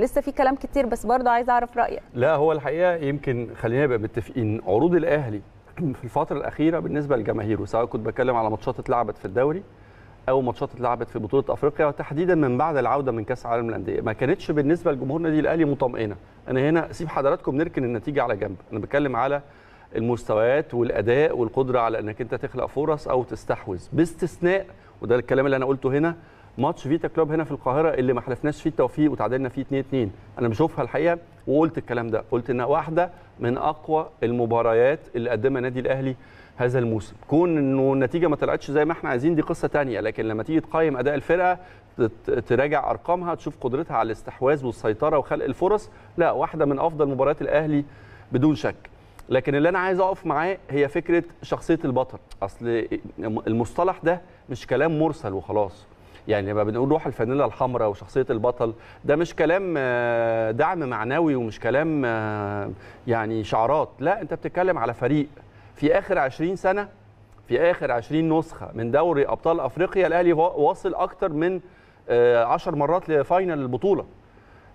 لسه في كلام كتير بس برضه عايز اعرف رايك لا هو الحقيقه يمكن خلينا نبقى متفقين عروض الاهلي في الفتره الاخيره بالنسبه لجماهيره سواء كنت بتكلم على ماتشات اتلعبت في الدوري او ماتشات اتلعبت في بطوله افريقيا وتحديدا من بعد العوده من كاس العالم للانديه ما كانتش بالنسبه لجمهور نادي الاهلي مطمئنه انا هنا سيب حضراتكم نركن النتيجه على جنب انا بتكلم على المستويات والاداء والقدره على انك انت تخلق فرص او تستحوذ باستثناء وده الكلام اللي انا قلته هنا ماتش فيتا كلوب هنا في القاهره اللي ما حلفناش فيه التوفيق وتعادلنا فيه 2 2 انا بشوفها الحقيقه وقلت الكلام ده قلت انها واحده من اقوى المباريات اللي قدمها نادي الاهلي هذا الموسم كون انه النتيجه ما طلعتش زي ما احنا عايزين دي قصه تانية لكن لما تيجي تقيم اداء الفرقه تراجع ارقامها تشوف قدرتها على الاستحواذ والسيطره وخلق الفرص لا واحده من افضل مباريات الاهلي بدون شك لكن اللي انا عايز اقف معاه هي فكره شخصيه البطل اصل المصطلح ده مش كلام مرسل وخلاص يعني لما بنقول روح الفانيلا الحمراء وشخصيه البطل ده مش كلام آه، دعم معنوي ومش كلام آه، يعني شعارات لا انت بتتكلم على فريق في اخر 20 سنه في اخر 20 نسخه من دوري ابطال افريقيا الاهلي واصل اكتر من 10 آه، مرات لفاينل البطوله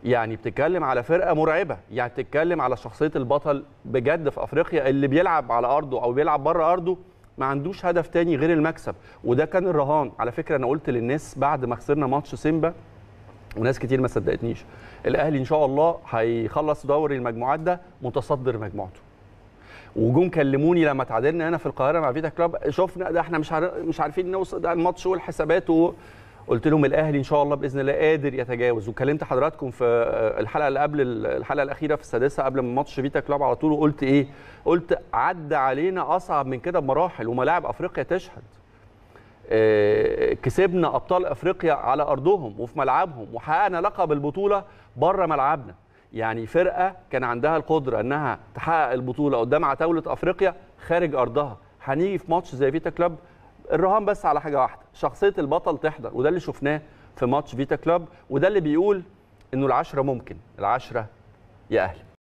يعني بتتكلم على فرقه مرعبه يعني بتتكلم على شخصيه البطل بجد في افريقيا اللي بيلعب على ارضه او بيلعب بره ارضه ما عندوش هدف تاني غير المكسب وده كان الرهان على فكره انا قلت للناس بعد ما خسرنا ماتش سيمبا وناس كتير ما صدقتنيش الاهلي ان شاء الله هيخلص دوري المجموعات ده متصدر مجموعته وجم كلموني لما تعادلنا هنا في القاهره مع فيتا كلاب شفنا ده احنا مش مش عارفين نوصل ده الماتش والحسابات و... قلت لهم الاهلي ان شاء الله باذن الله قادر يتجاوز وكلمت حضراتكم في آه، الحلقه اللي قبل الحلقه الاخيره في السادسه قبل ما ماتش فيتا كلاب على طول وقلت ايه؟ قلت عدى علينا اصعب من كده بمراحل وملاعب افريقيا تشهد. آه، كسبنا ابطال افريقيا على ارضهم وفي ملعبهم وحققنا لقب البطوله بره ملعبنا. يعني فرقه كان عندها القدره انها تحقق البطوله قدام عتاوله افريقيا خارج ارضها. هنيجي في ماتش زي فيتا كلاب الرهان بس على حاجه واحده شخصيه البطل تحضر وده اللي شفناه في ماتش فيتا كلاب وده اللي بيقول انه العشره ممكن العشره يا اهلي